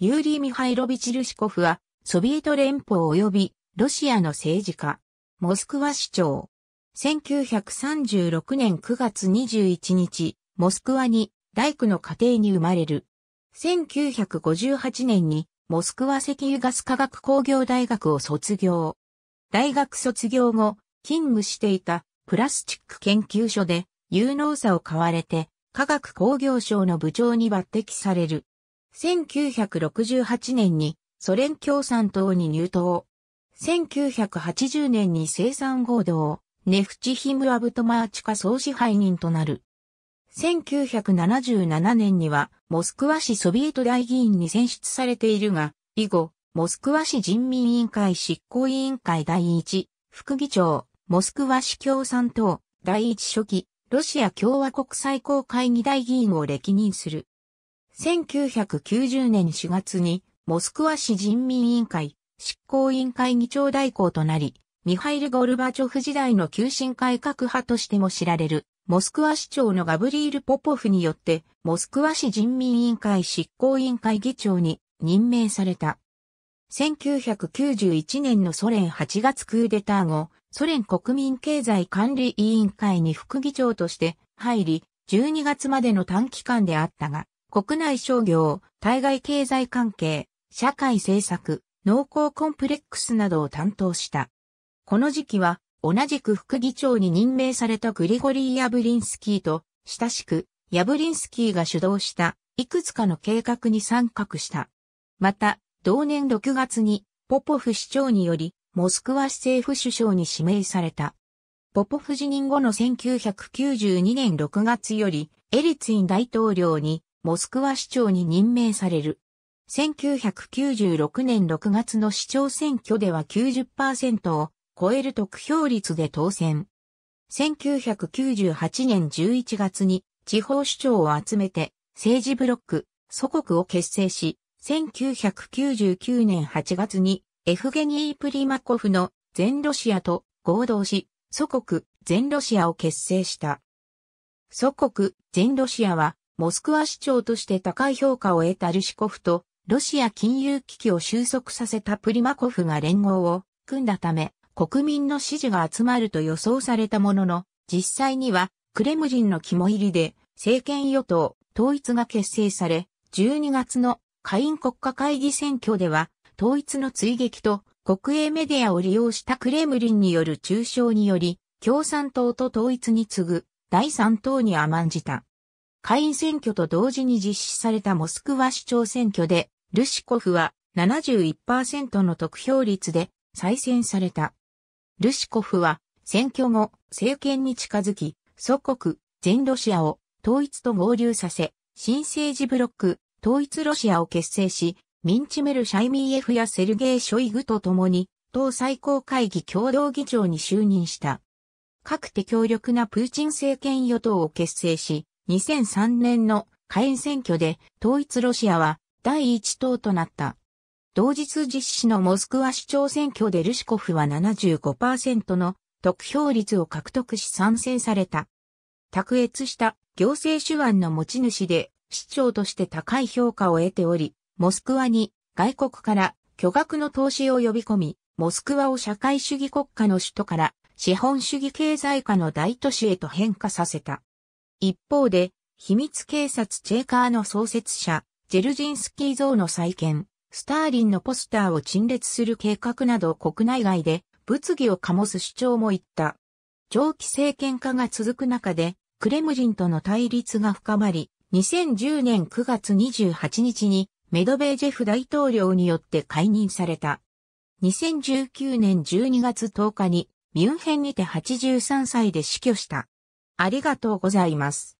ユーリー・ミハイロビチ・ルシコフは、ソビエト連邦及びロシアの政治家、モスクワ市長。1936年9月21日、モスクワに大工の家庭に生まれる。1958年にモスクワ石油ガス科学工業大学を卒業。大学卒業後、勤務していたプラスチック研究所で有能さを買われて科学工業省の部長に抜擢される。1968年にソ連共産党に入党。1980年に生産合同、ネフチヒムアブトマーチカ総支配人となる。1977年にはモスクワ市ソビエト大議員に選出されているが、以後、モスクワ市人民委員会執行委員会第一、副議長、モスクワ市共産党、第一書記、ロシア共和国最高会議大議員を歴任する。1990年4月に、モスクワ市人民委員会、執行委員会議長代行となり、ミハイル・ゴルバチョフ時代の急進改革派としても知られる、モスクワ市長のガブリール・ポポフによって、モスクワ市人民委員会執行委員会議長に任命された。1991年のソ連8月クーデター後、ソ連国民経済管理委員会に副議長として入り、12月までの短期間であったが、国内商業、対外経済関係、社会政策、農耕コンプレックスなどを担当した。この時期は、同じく副議長に任命されたグリゴリー・ヤブリンスキーと、親しく、ヤブリンスキーが主導した、いくつかの計画に参画した。また、同年6月に、ポポフ市長により、モスクワ市政府首相に指名された。ポポフ辞任後の1992年6月より、エリツィン大統領にモスクワ市長に任命される。1996年6月の市長選挙では90%を超える得票率で当選。1998年11月に地方市長を集めて政治ブロック、祖国を結成し、1999年8月にエフゲニー・プリマコフの全ロシアと合同し、祖国全ロシアを結成した。祖国全ロシアはモスクワ市長として高い評価を得たルシコフと、ロシア金融危機を収束させたプリマコフが連合を組んだため、国民の支持が集まると予想されたものの、実際にはクレムリンの肝入りで政権与党統一が結成され、12月の下院国家会議選挙では統一の追撃と国営メディアを利用したクレムリンによる中傷により、共産党と統一に次ぐ第3党に甘んじた。下院選挙と同時に実施されたモスクワ市長選挙で、ルシコフは71%の得票率で再選された。ルシコフは選挙後、政権に近づき、祖国、全ロシアを統一と合流させ、新政治ブロック、統一ロシアを結成し、ミンチメル・シャイミーエフやセルゲイ・ショイグと共に、党最高会議共同議長に就任した。各手強力なプーチン政権与党を結成し、2003年の下院選挙で統一ロシアは第一党となった。同日実施のモスクワ市長選挙でルシコフは75%の得票率を獲得し参戦された。卓越した行政手腕の持ち主で市長として高い評価を得ており、モスクワに外国から巨額の投資を呼び込み、モスクワを社会主義国家の首都から資本主義経済化の大都市へと変化させた。一方で、秘密警察チェーカーの創設者、ジェルジンスキー像の再建、スターリンのポスターを陳列する計画など国内外で物議を醸す主張も言った。長期政権化が続く中で、クレムジンとの対立が深まり、2010年9月28日にメドベージェフ大統領によって解任された。2019年12月10日にミュンヘンにて83歳で死去した。ありがとうございます。